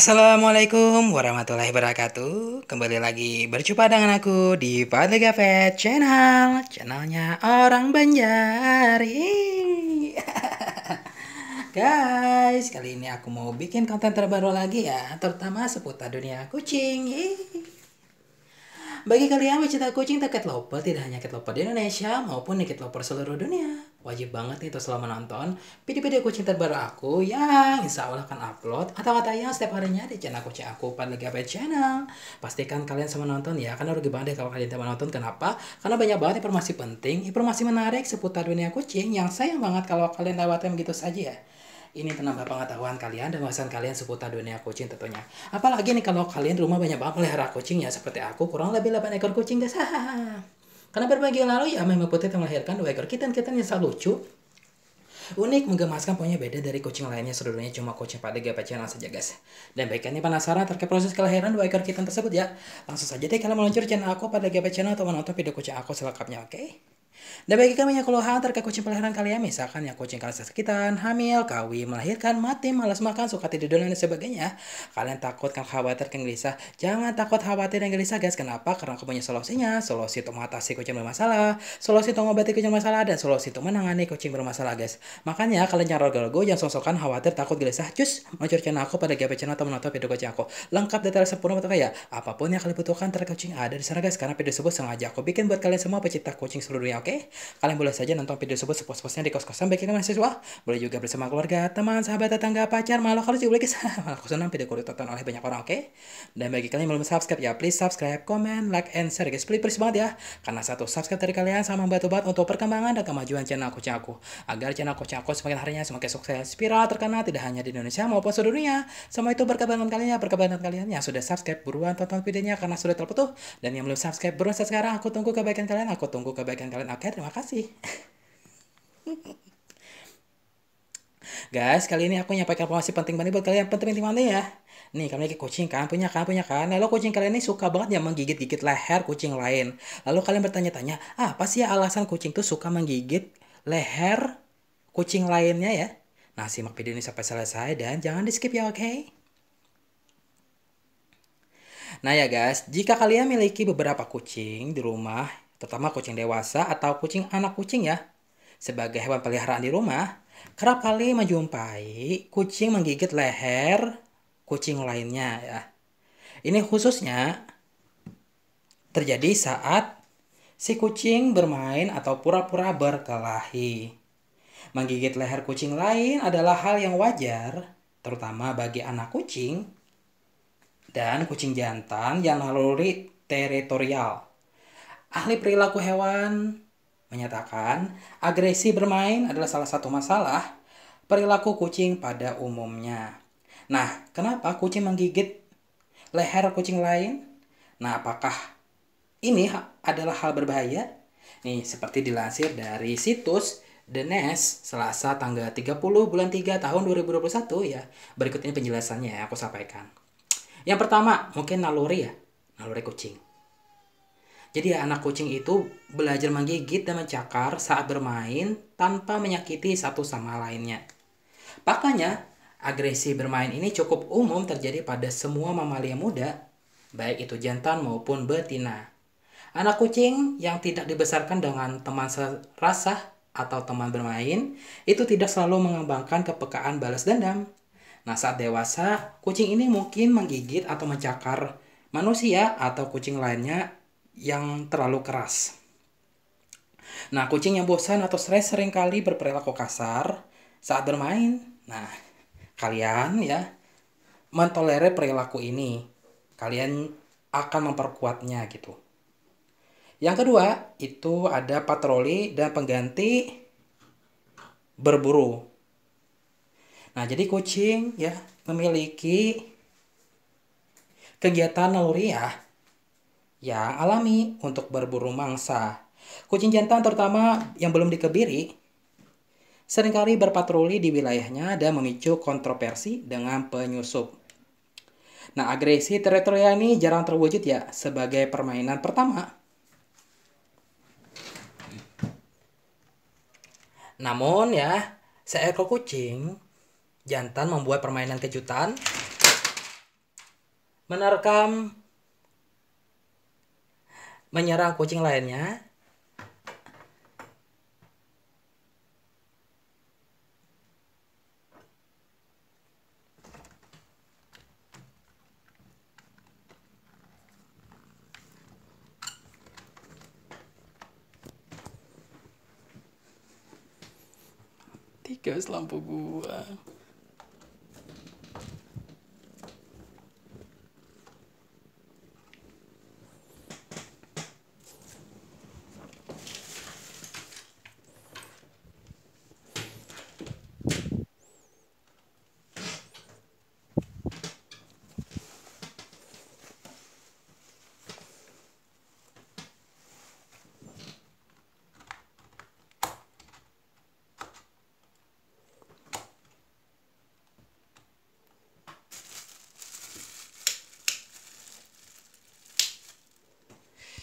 Assalamualaikum warahmatullahi wabarakatuh Kembali lagi berjumpa dengan aku di Padega Channel Channelnya orang Banjar Guys, kali ini aku mau bikin konten terbaru lagi ya Terutama seputar dunia kucing Bagi kalian pecinta kucing, tiket loper tidak hanya tiket di Indonesia maupun tiket loper seluruh dunia wajib banget nih tuh selama nonton video-video kucing terbaru aku yang insya Allah akan upload atau kata yang setiap harinya di channel kucing aku pada GP channel pastikan kalian semua nonton ya karena rugi banget deh kalau kalian tidak nonton kenapa karena banyak banget informasi penting informasi menarik seputar dunia kucing yang sayang banget kalau kalian lewatkan begitu saja ya ini penambah pengetahuan kalian dan wawasan kalian seputar dunia kucing tentunya. Apalagi nih kalau kalian rumah banyak banget melihara kucing ya seperti aku kurang lebih 8 ekor kucing guys. Karena berbagai lalu ya memang putih yang melahirkan dua ekor kitten-kitten yang sangat lucu Unik, menggemaskan, pokoknya beda dari kucing lainnya. Seluruhnya cuma kucing pada gapai channel saja guys. Dan baiknya ini penasaran terkait proses kelahiran dua ekor kitten tersebut ya. Langsung saja deh kalian meluncur channel aku pada channel atau menonton video kucing aku selengkapnya, oke? Okay? Dan bagi kami yang keluhan terkait kucing peliharaan kalian, misalkan yang kucing kalian sakitan, hamil, kawin, melahirkan, mati, malas makan, suka tidur dan lain sebagainya, kalian takut kan khawatir kan gelisah. Jangan takut khawatir dan gelisah guys. Kenapa? Karena aku punya solusinya. Solusi untuk mengatasi kucing bermasalah, solusi untuk mengobati kucing bermasalah, dan solusi untuk menangani kucing bermasalah guys. Makanya kalian jangan ragu-ragu, jangan sosokan khawatir, takut, gelisah. Cus, mencuri channel aku pada GP channel atau menonton video kucing aku. Lengkap detail sempurna atau kayak apapun yang kalian butuhkan terkait kucing ada di sana guys. Karena video tersebut sengaja aku bikin buat kalian semua pecinta kucing seluruh dunia, oke? Okay? Kalian boleh saja nonton video tersebut sepuas-puasnya di kos-kosan Bagi kalian mahasiswa. Boleh juga bersama keluarga, teman, sahabat, tetangga, pacar, malah kalau juga boleh malah kesenang video kudu tonton oleh banyak orang, oke? Dan bagi kalian yang belum subscribe ya, please subscribe, comment, like, and share guys. Please, please banget ya. Karena satu subscribe dari kalian sama membantu banget untuk perkembangan dan kemajuan channel aku aku. Agar channel aku aku semakin harinya semakin sukses, spiral terkenal tidak hanya di Indonesia maupun seluruh dunia. Semua itu berkebangan kalian ya, perkembangan kalian yang sudah subscribe buruan tonton videonya karena sudah terputus dan yang belum subscribe buruan sekarang aku tunggu kebaikan kalian aku tunggu kebaikan kalian oke saya terima kasih. Guys, kali ini aku nyampaikan informasi penting banget buat kalian. Penting-penting banget ya. Nih, kami lagi kucing kan? Punya kan? Punya kan? Lalu kucing kalian ini suka banget ya menggigit-gigit leher kucing lain. Lalu kalian bertanya-tanya, ah, apa sih ya alasan kucing tuh suka menggigit leher kucing lainnya ya? Nah, simak video ini sampai selesai dan jangan di-skip ya, oke? Okay? Nah ya guys, jika kalian memiliki beberapa kucing di rumah terutama kucing dewasa atau kucing anak kucing ya. Sebagai hewan peliharaan di rumah, kerap kali menjumpai kucing menggigit leher kucing lainnya ya. Ini khususnya terjadi saat si kucing bermain atau pura-pura berkelahi. Menggigit leher kucing lain adalah hal yang wajar, terutama bagi anak kucing dan kucing jantan yang naluri teritorial. Ahli perilaku hewan menyatakan agresi bermain adalah salah satu masalah perilaku kucing pada umumnya. Nah, kenapa kucing menggigit leher kucing lain? Nah, apakah ini adalah hal berbahaya? Nih, seperti dilansir dari situs The Nest Selasa tanggal 30 bulan 3 tahun 2021 ya. Berikut ini penjelasannya ya aku sampaikan. Yang pertama, mungkin naluri ya, naluri kucing. Jadi ya, anak kucing itu belajar menggigit dan mencakar saat bermain tanpa menyakiti satu sama lainnya. Faktanya, agresi bermain ini cukup umum terjadi pada semua mamalia muda, baik itu jantan maupun betina. Anak kucing yang tidak dibesarkan dengan teman serasa atau teman bermain itu tidak selalu mengembangkan kepekaan balas dendam. Nah, saat dewasa, kucing ini mungkin menggigit atau mencakar manusia atau kucing lainnya yang terlalu keras. Nah, kucing yang bosan atau stres seringkali berperilaku kasar saat bermain. Nah, kalian ya mentolerir perilaku ini. Kalian akan memperkuatnya gitu. Yang kedua, itu ada patroli dan pengganti berburu. Nah, jadi kucing ya memiliki kegiatan naluri ya ya alami untuk berburu mangsa. Kucing jantan terutama yang belum dikebiri seringkali berpatroli di wilayahnya dan memicu kontroversi dengan penyusup. Nah, agresi teritorial ini jarang terwujud ya sebagai permainan pertama. Namun ya, seekor kucing jantan membuat permainan kejutan menerkam menyerang kucing lainnya tiga lampu gua